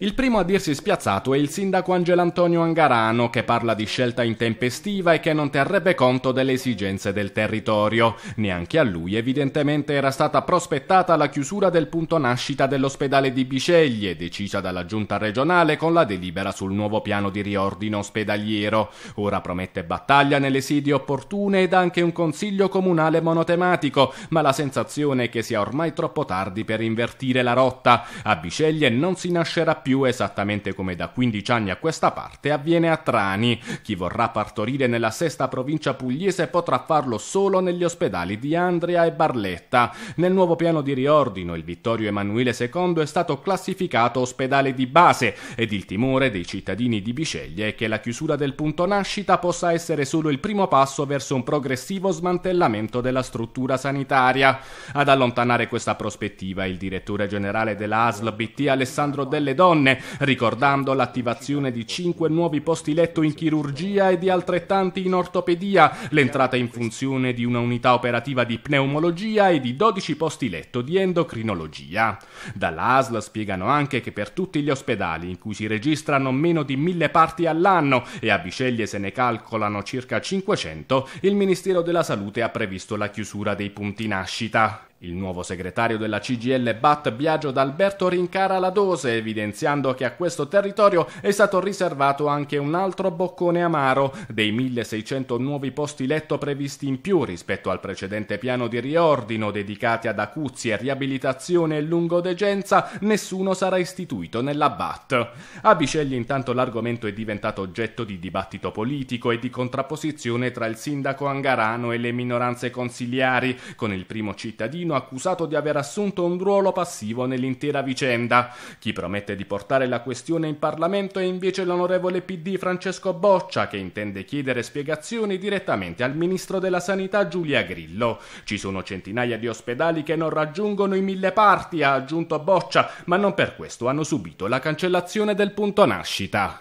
Il primo a dirsi spiazzato è il sindaco Angelo Antonio Angarano, che parla di scelta intempestiva e che non terrebbe conto delle esigenze del territorio. Neanche a lui evidentemente era stata prospettata la chiusura del punto nascita dell'ospedale di Biceglie, decisa dalla giunta regionale con la delibera sul nuovo piano di riordino ospedaliero. Ora promette battaglia nelle sedi opportune ed anche un consiglio comunale monotematico, ma la sensazione è che sia ormai troppo tardi per invertire la rotta. A Biceglie non si nascerà più più esattamente come da 15 anni a questa parte avviene a Trani. Chi vorrà partorire nella sesta provincia pugliese potrà farlo solo negli ospedali di Andria e Barletta. Nel nuovo piano di riordino il Vittorio Emanuele II è stato classificato ospedale di base ed il timore dei cittadini di Biceglie è che la chiusura del punto nascita possa essere solo il primo passo verso un progressivo smantellamento della struttura sanitaria. Ad allontanare questa prospettiva il direttore generale della ASL BT Alessandro Delle Donne donne, ricordando l'attivazione di 5 nuovi posti letto in chirurgia e di altrettanti in ortopedia, l'entrata in funzione di una unità operativa di pneumologia e di 12 posti letto di endocrinologia. Dall'ASL spiegano anche che per tutti gli ospedali in cui si registrano meno di 1000 parti all'anno e a Biceglie se ne calcolano circa 500, il Ministero della Salute ha previsto la chiusura dei punti nascita. Il nuovo segretario della CGL BAT Biagio D'Alberto rincara la dose, evidenziando che a questo territorio è stato riservato anche un altro boccone amaro, dei 1600 nuovi posti letto previsti in più rispetto al precedente piano di riordino dedicati ad acuzie, riabilitazione e lungodegenza, nessuno sarà istituito nella BAT. A Bicegli intanto l'argomento è diventato oggetto di dibattito politico e di contrapposizione tra il sindaco angarano e le minoranze consiliari, con il primo cittadino accusato di aver assunto un ruolo passivo nell'intera vicenda. Chi promette di portare la questione in Parlamento è invece l'onorevole PD Francesco Boccia, che intende chiedere spiegazioni direttamente al ministro della Sanità Giulia Grillo. Ci sono centinaia di ospedali che non raggiungono i mille parti, ha aggiunto Boccia, ma non per questo hanno subito la cancellazione del punto nascita.